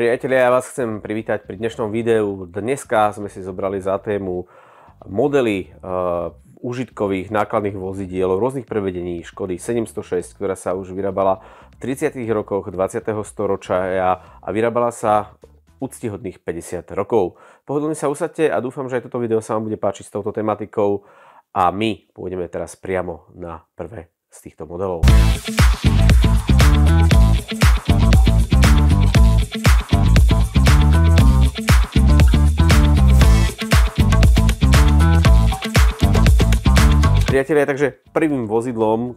Priatelia, ja vás chcem privítať pri dnešnom videu. Dneska sme si zobrali za tému modely eh, užitkových nákladných vozidiel rôznych prevedení Škody 706, ktorá sa už vyrábala v 30. rokoch 20. storočia a vyrábala sa úctihodných 50 rokov. Pohodlne sa usadte a dúfam, že aj toto video sa vám bude páčiť s touto tematikou a my pôjdeme teraz priamo na prvé z týchto modelov. priatelia, takže prvým vozidlom eh,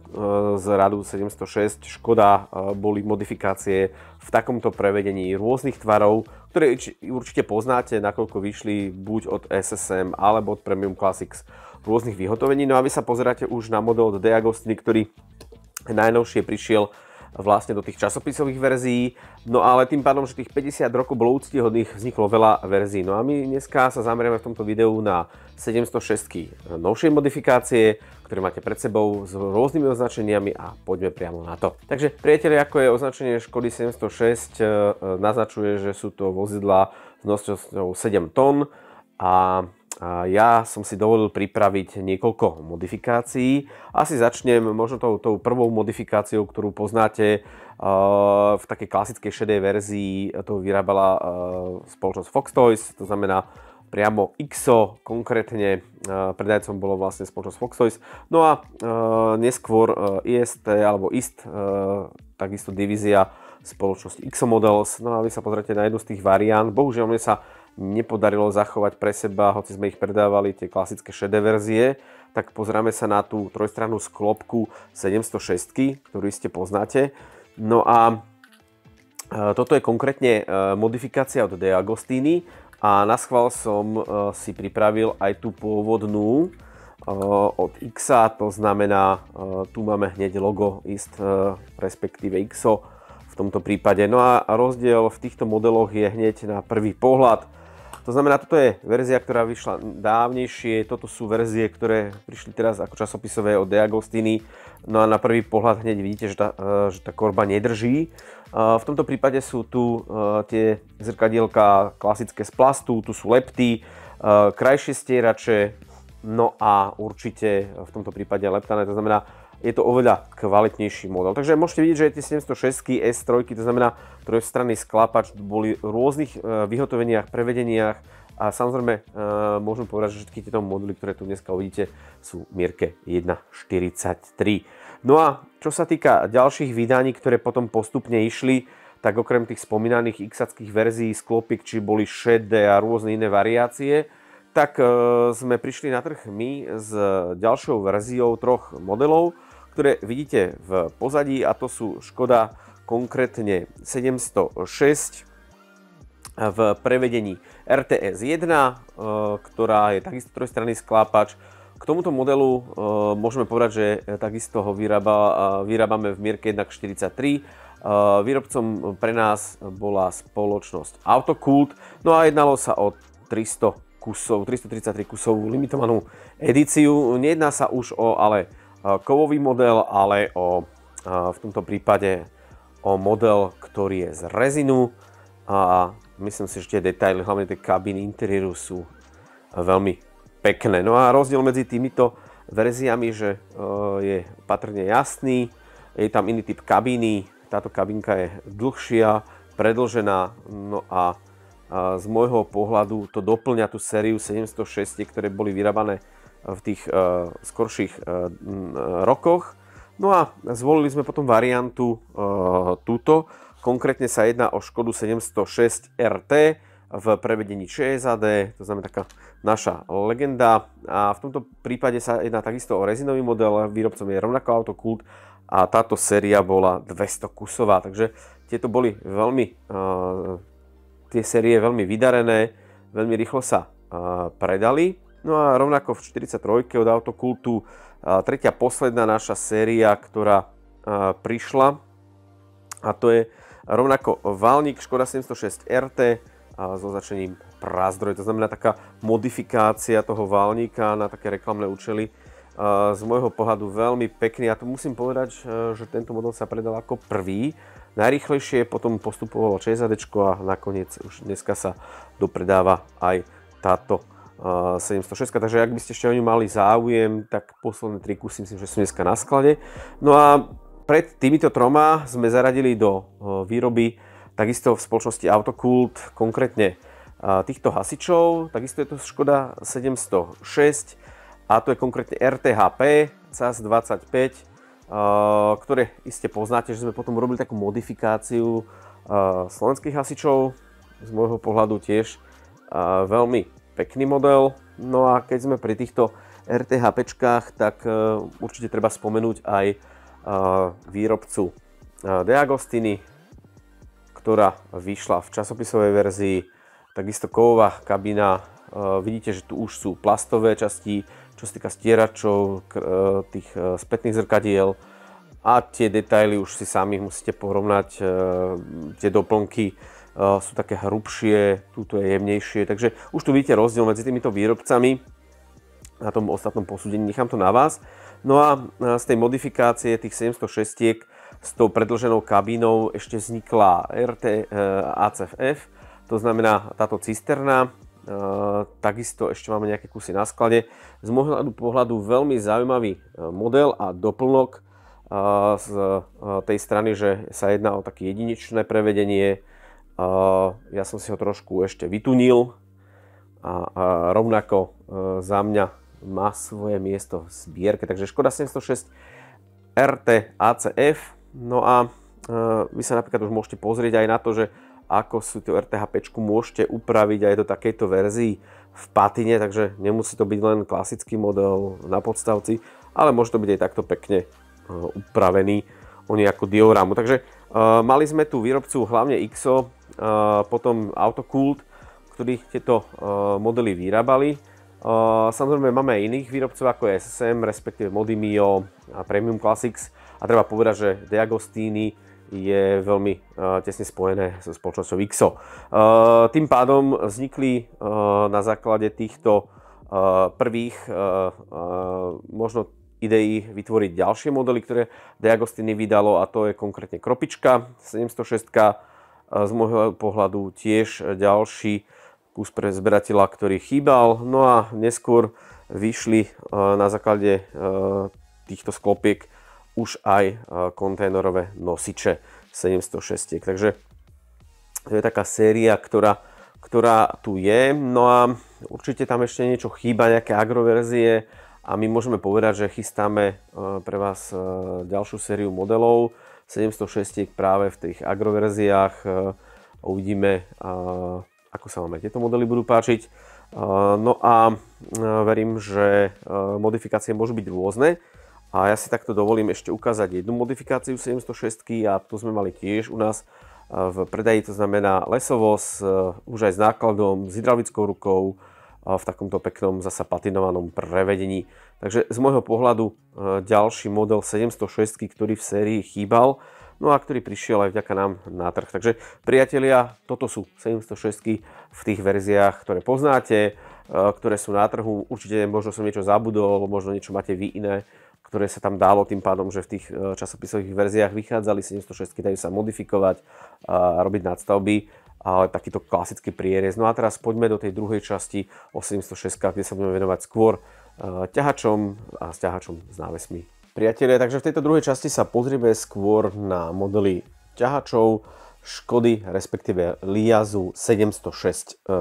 z radu 706 Škoda eh, boli modifikácie v takomto prevedení rôznych tvarov, ktoré určite poznáte, nakoľko vyšli buď od SSM alebo od Premium Classics rôznych vyhotovení. No a vy sa pozeráte už na model od De ktorý najnovšie prišiel vlastne do tých časopisových verzií. No ale tým pádom, že tých 50 rokov bolo úctihodných, vzniklo veľa verzií. No a my dneska sa zamerieme v tomto videu na 706 novšie modifikácie, ktoré máte pred sebou s rôznymi označeniami a poďme priamo na to. Takže priateľe, ako je označenie Škody 706, eh, naznačuje, že sú to vozidla s nosnosťou 7 tón a ja som si dovolil pripraviť niekoľko modifikácií. Asi začnem možno tou, tou prvou modifikáciou, ktorú poznáte uh, v takej klasickej šedej verzii. To vyrábala uh, spoločnosť Fox Toys, to znamená priamo XO, konkrétne uh, predajcom bolo vlastne spoločnosť Fox Toys. No a neskôr IST alebo IST, takisto divízia spoločnosť XO Models. No a vy sa pozrite na jednu z tých variant. Bohužiaľ, mne sa nepodarilo zachovať pre seba, hoci sme ich predávali tie klasické šedé verzie, tak pozráme sa na tú trojstrannú sklopku 706, ktorú ste poznáte. No a e, toto je konkrétne e, modifikácia od De Agostini a na schvál som e, si pripravil aj tú pôvodnú od X, to znamená, tu máme hneď logo IST, respektíve XO v tomto prípade. No a rozdiel v týchto modeloch je hneď na prvý pohľad to znamená, toto je verzia, ktorá vyšla dávnejšie, toto sú verzie, ktoré prišli teraz ako časopisové od De Agostini. No a na prvý pohľad hneď vidíte, že tá, e, že tá korba nedrží. E, v tomto prípade sú tu e, tie zrkadielka klasické z plastu, tu sú lepty, krajšie stierače, no a určite v tomto prípade leptané, to znamená je to oveľa kvalitnejší model. Takže môžete vidieť, že aj tie 706 S3, to znamená trojstranný sklapač, boli v rôznych e, vyhotoveniach, prevedeniach a samozrejme e, môžem povedať, že všetky tieto moduly, ktoré tu dneska uvidíte, sú v mierke 1.43. No a čo sa týka ďalších vydaní, ktoré potom postupne išli, tak okrem tých spomínaných x verzií sklopik, či boli šedé a rôzne iné variácie, tak e, sme prišli na trh my s ďalšou verziou troch modelov ktoré vidíte v pozadí a to sú Škoda konkrétne 706 v prevedení RTS 1, e, ktorá je takisto trojstranný sklápač. K tomuto modelu e, môžeme povedať, že takisto ho vyrába, e, vyrábame v mierke 43. Výrobcom pre nás bola spoločnosť Autokult, no a jednalo sa o 300 kusov, 333 kusovú limitovanú edíciu. Nejedná sa už o ale Eh, kovový model, ale o, eh, v tomto prípade o model, ktorý je z rezinu a myslím si, že tie detaily, hlavne tie kabiny interiéru sú eh, veľmi pekné. No a rozdiel medzi týmito verziami, že je patrne jasný, je tam iný typ kabíny, táto kabinka je dlhšia, predlžená, no a z môjho pohľadu to doplňa tú sériu 706, ktoré boli vyrábané v tých e, skorších e, e, rokoch. No a zvolili sme potom variantu túto. Konkrétne sa jedná o Škodu 706 RT v prevedení ČSAD, to znamená taká naša legenda. A v tomto prípade sa jedná takisto o rezinový model, výrobcom je rovnako autokult a táto séria bola 200 kusová, takže tieto boli veľmi, tie série veľmi vydarené, veľmi rýchlo sa predali. No a rovnako v 43. od Autokultu tretia posledná naša séria, ktorá prišla a to je rovnako Valník Škoda 706 RT s označením Prazdroj. To znamená taká modifikácia toho Valníka na také reklamné účely. Z môjho pohľadu veľmi pekný. Ja tu musím povedať, e, že tento model sa predal ako prvý. Najrýchlejšie potom postupovalo ČSAD a nakoniec už dneska sa dopredáva aj táto 706, eh, takže ak by ste ešte o ňu mali záujem, tak posledné tri kusy myslím, že sú dneska na sklade. No a pred týmito troma sme zaradili do eh, výroby takisto v spoločnosti Autokult konkrétne eh, týchto hasičov, takisto je to Škoda 706 a to je konkrétne RTHP CAS 25, ktoré iste poznáte, že sme potom robili takú modifikáciu slovenských hasičov, z môjho pohľadu tiež veľmi pekný model. No a keď sme pri týchto RTHP, er tak e, určite treba spomenúť aj e, výrobcu e, Deagostiny, ktorá vyšla v časopisovej verzii, takisto kovová kabína. Vidíte, že tu už sú plastové časti, čo sa týka stieračov, tých spätných zrkadiel a tie detaily už si sami musíte porovnať, tie doplnky Eh, sú také hrubšie, túto je jemnejšie, takže už tu vidíte rozdiel medzi týmito výrobcami. Na tom ostatnom posúdení nechám to na vás. No a z tej modifikácie tých 706 s tou predlženou kabínou ešte vznikla RT eh, ACFF, to znamená táto cisterna, eh, takisto ešte máme nejaké kusy na sklade. Z môjho pohľadu veľmi zaujímavý model a doplnok z tej strany, že sa jedná o také jedinečné prevedenie, ja som si ho trošku ešte vytunil a, a rovnako e, za mňa má svoje miesto v zbierke. Takže Škoda 706 RT ACF. No a e, vy sa napríklad už môžete pozrieť aj na to, že ako si tú RTHP môžete upraviť aj do takejto verzii v patine, takže nemusí to byť len klasický model na podstavci, ale môže to byť aj takto pekne e, upravený o nejakú diorámu. Takže mali sme tu výrobcu hlavne XO, potom Autokult, ktorých tieto e, modely vyrábali. E, samozrejme máme aj iných výrobcov ako je SSM, respektíve Modimio a Premium Classics a treba povedať, že Diagostini je veľmi e, tesne spojené so spoločnosťou XO. Tým pádom vznikli na základe týchto prvých možno ideí vytvoriť ďalšie modely, ktoré Diagostini vydalo a to je konkrétne Kropička 706 z môjho pohľadu tiež ďalší kus pre zberateľa, ktorý chýbal. No a neskôr vyšli e, na základe e, týchto sklopiek už aj e, kontajnerové nosiče 706. Takže to je taká séria, ktorá, ktorá tu je. No a určite tam ešte niečo chýba, nejaké agroverzie a my môžeme povedať, že chystáme pre vás ďalšiu sériu modelov, 706 práve v tých agroverziách. E, uvidíme, e, ako sa máme tieto modely budú páčiť. E, no a verím, že modifikácie môžu byť rôzne. A ja si takto dovolím ešte ukázať jednu modifikáciu 706 a tu sme mali tiež u nás v predaji, to znamená lesovos, už aj s nákladom, s hydraulickou rukou, v takomto peknom zasa patinovanom prevedení. Takže z môjho pohľadu e, ďalší model 706, ktorý v sérii chýbal, no a ktorý prišiel aj vďaka nám na trh. Takže priatelia, toto sú 706 v tých verziách, ktoré poznáte, e, ktoré sú na trhu. Určite možno som niečo zabudol, možno niečo máte vy iné, ktoré sa tam dalo tým pádom, že v tých e, časopisových verziách vychádzali 706, dajú sa modifikovať a robiť nadstavby ale takýto klasický prierez. No a teraz poďme do tej druhej časti o 706, kde sa budeme venovať skôr eh, ťahačom a s ťahačom s návesmi. Priatelia, takže v tejto druhej časti sa pozrieme skôr na modely ťahačov, Škody, respektíve Liazu 706. Eh,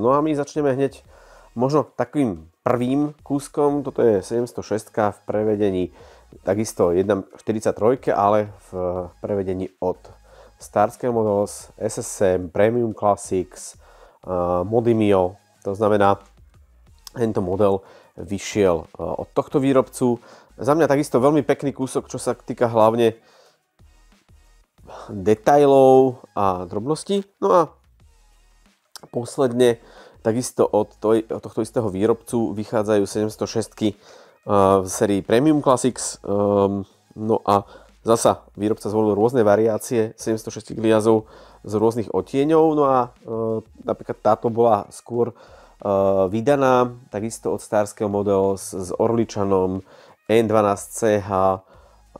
no a my začneme hneď možno takým prvým kúskom, toto je 706 v prevedení takisto 1.43, ale v prevedení od Starscale Models, SSM, Premium Classics, uh, eh, Modimio, to znamená, tento model vyšiel eh, od tohto výrobcu. Za mňa takisto veľmi pekný kúsok, čo sa týka hlavne Detailov a drobností. No a posledne takisto od, toj, od tohto istého výrobcu vychádzajú 706 eh, v sérii Premium Classics. Ehm, no a Zasa výrobca zvolil rôzne variácie 706 gliazov z rôznych otieňov, no a e, napríklad táto bola skôr e, vydaná, takisto od starského modelu s, s Orličanom N12CH,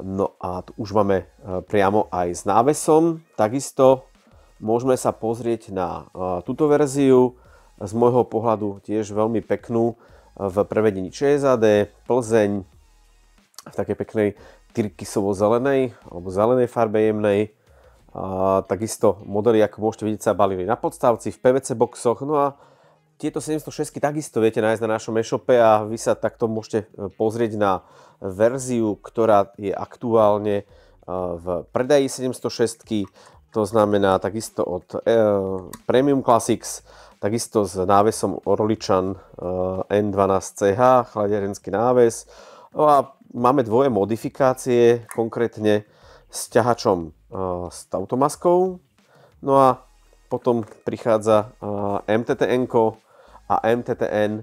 no a tu už máme e, priamo aj s návesom, takisto môžeme sa pozrieť na e, túto verziu, z môjho pohľadu tiež veľmi peknú e, v prevedení ČSAD, Plzeň, v takej peknej tyrkysovo-zelenej alebo zelenej farbe jemnej. A takisto modely, ako môžete vidieť, sa balili na podstavci, v PVC boxoch. No a tieto 706 takisto viete nájsť na našom e-shope a vy sa takto môžete e, pozrieť na verziu, ktorá je aktuálne e, v predaji 706. To znamená takisto od e, Premium Classics, takisto s návesom Orličan N12CH, chladiarenský náves. No a máme dvoje modifikácie, konkrétne s ťahačom e, s automaskou. No a potom prichádza e, MTTN a MTTN e,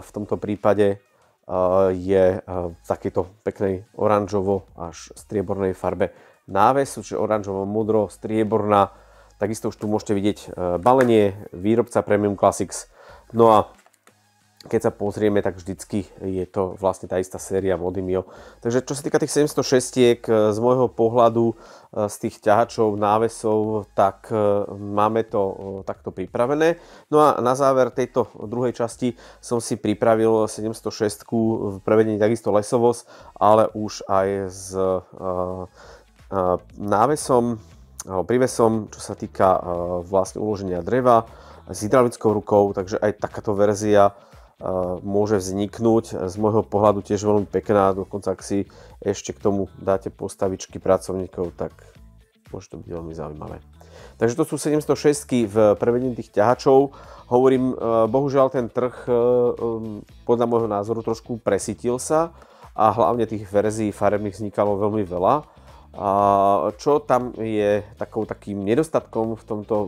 v tomto prípade je v takejto peknej oranžovo až striebornej farbe návesu, čiže oranžovo-modro, strieborná. Takisto už tu môžete vidieť balenie výrobca Premium Classics. No a keď sa pozrieme, tak vždycky je to vlastne tá istá séria Mody Mio. Takže čo sa týka tých 706 e, z môjho pohľadu e, z tých ťahačov, návesov, tak e, máme to takto pripravené. No a na záver tejto druhej časti som si pripravil 706 v prevedení takisto lesovos, ale už aj s návesom, privesom, čo sa týka vlastne uloženia dreva, s hydraulickou rukou, takže aj takáto verzia môže vzniknúť. Z môjho pohľadu tiež veľmi pekná, dokonca ak si ešte k tomu dáte postavičky pracovníkov, tak môže to byť veľmi zaujímavé. Takže to sú 706 v prevedení tých ťahačov. Hovorím, e, bohužiaľ ten trh e, podľa môjho názoru trošku presytil sa a hlavne tých verzií farebných vznikalo veľmi veľa. A čo tam je takou takým nedostatkom v tomto e,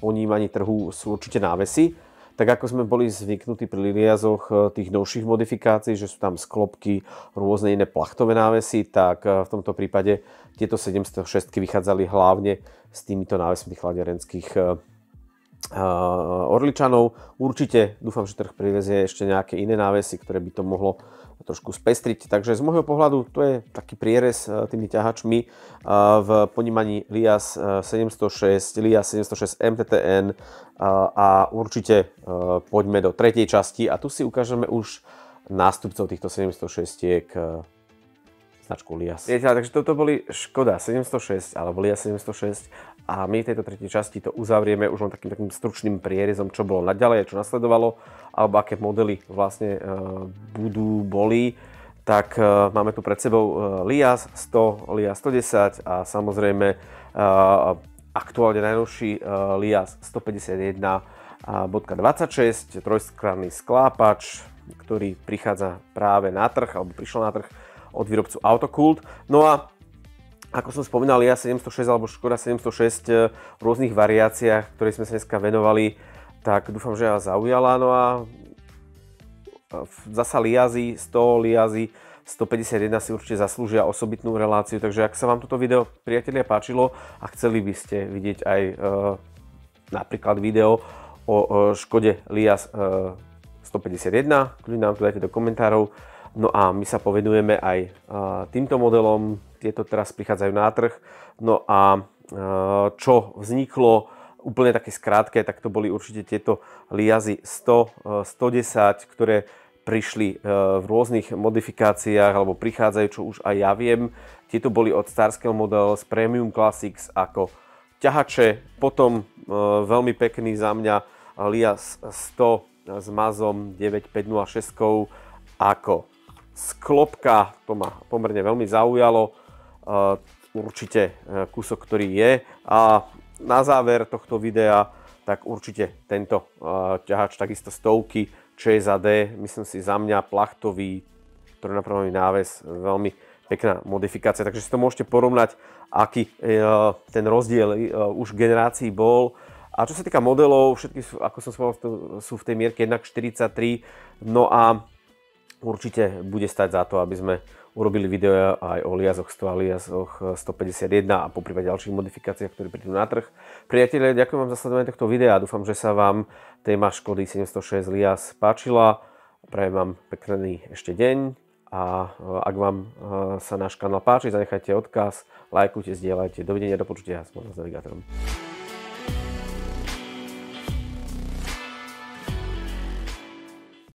ponímaní trhu sú určite návesy tak ako sme boli zvyknutí pri Liliazoch eh, tých novších modifikácií, že sú tam sklopky, rôzne iné plachtové návesy, tak eh, v tomto prípade tieto 706 vychádzali hlavne s týmito návesmi chladerenských eh, Orličanov. Určite dúfam, že trh privezie ešte nejaké iné návesy, ktoré by to mohlo trošku spestriť. Takže z môjho pohľadu to je taký prierez e, tými ťahačmi e, v ponímaní Lias 706, e, Lias 706 MTTN a určite poďme do tretej časti a tu si ukážeme už nástupcov týchto 706 značku Lias. Viete, takže toto boli Škoda 706 alebo Lias 706 a my v tejto tretej časti to uzavrieme už len takým, takým stručným prierezom, čo bolo naďalej, čo nasledovalo, alebo aké modely vlastne e, budú, boli. Tak e, máme tu pred sebou LIAS 100, LIAS 110 a samozrejme e, aktuálne najnovší LIAS 151.26, trojskranný sklápač, ktorý prichádza práve na trh, alebo prišiel na trh od výrobcu Autokult. No a ako som spomínal, ja 706 alebo Škoda 706 eh, v rôznych variáciách, ktoré sme sa dneska venovali, tak dúfam, že vás zaujala. No a eh, zasa liazy, 100 liazy, 151 si určite zaslúžia osobitnú reláciu, takže ak sa vám toto video, priatelia, páčilo a chceli by ste vidieť aj e, napríklad video o e, Škode Lias e, 151, kľudne nám to dajte do komentárov. No a my sa povenujeme aj týmto modelom, tieto teraz prichádzajú na trh. No a e, čo vzniklo úplne také skrátke, tak to boli určite tieto liazy 100, 110, e, ktoré prišli e, v rôznych modifikáciách alebo prichádzajú, čo už aj ja viem. Tieto boli od Starského model z Premium Classics ako ťahače, potom veľmi pekný za mňa Lias 100 s mazom 9506 ako sklopka, to ma pomerne veľmi zaujalo Eh, určite eh, kúsok, ktorý je. A na záver tohto videa tak určite tento eh, ťahač takisto stovky ČSAD, myslím si za mňa plachtový trojnapramový náves, veľmi pekná modifikácia, takže si to môžete porovnať, aký ten rozdiel už v generácii bol. A čo sa týka modelov, všetky sú, ako som sú v tej mierke 1,43, no a určite bude stať za to, aby sme urobili video aj o liazoch 100 a liazoch 151 a popríva ďalších modifikáciách, ktoré prídu na trh. Priatelia, ďakujem vám za sledovanie tohto videa. a Dúfam, že sa vám téma Škody 706 liaz páčila. Prajem vám pekný ešte deň a e, ak vám e, sa náš kanál páči, zanechajte odkaz, lajkujte, zdieľajte. Dovidenia, do počutia s Monos Navigátorom.